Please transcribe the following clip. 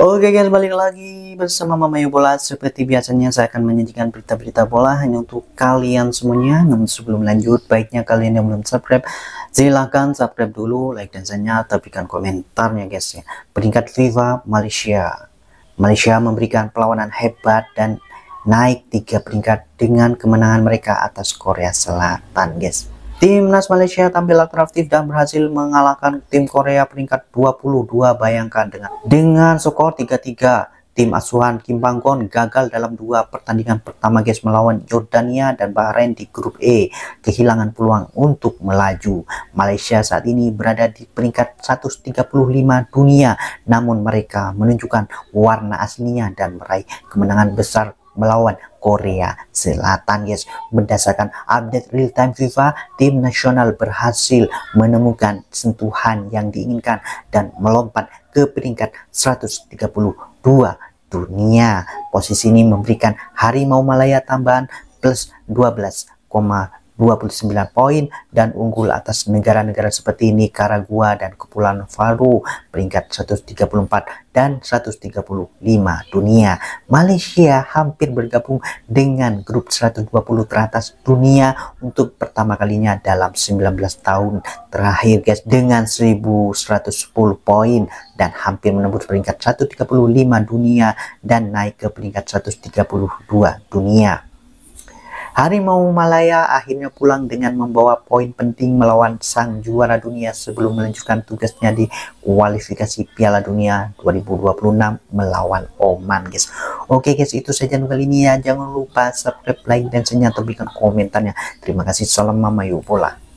Oke guys, balik lagi bersama Mama Yu Bola. Seperti biasanya saya akan menyajikan berita-berita bola hanya untuk kalian semuanya. Namun sebelum lanjut, baiknya kalian yang belum subscribe, silahkan subscribe dulu, like dan share tapi kan komentarnya guys ya. Peringkat FIFA Malaysia. Malaysia memberikan perlawanan hebat dan naik tiga peringkat dengan kemenangan mereka atas Korea Selatan guys. Timnas Malaysia tampil atraktif dan berhasil mengalahkan tim Korea peringkat 22 bayangkan dengan dengan skor 3-3. Tim asuhan Kim Panggon gagal dalam dua pertandingan pertama guys melawan Jordania dan Bahrain di grup E, kehilangan peluang untuk melaju. Malaysia saat ini berada di peringkat 135 dunia, namun mereka menunjukkan warna aslinya dan meraih kemenangan besar melawan Korea Selatan. Yes, berdasarkan update real time FIFA, tim nasional berhasil menemukan sentuhan yang diinginkan dan melompat ke peringkat 132 dunia. Posisi ini memberikan Harimau Malaya tambahan plus 12,5 29 poin dan unggul atas negara-negara seperti Nicaragua dan Kepulauan Faru peringkat 134 dan 135 dunia. Malaysia hampir bergabung dengan grup 120 teratas dunia untuk pertama kalinya dalam 19 tahun terakhir guys dengan 1110 poin dan hampir menembus peringkat 135 dunia dan naik ke peringkat 132 dunia. Harimau Malaya akhirnya pulang dengan membawa poin penting melawan sang juara dunia sebelum melanjutkan tugasnya di kualifikasi Piala Dunia 2026 melawan Oman, guys. Oke, guys, itu saja kali ini ya. Jangan lupa subscribe, like, dan senyata berikan komentarnya. Terima kasih. Salam Mama pulang.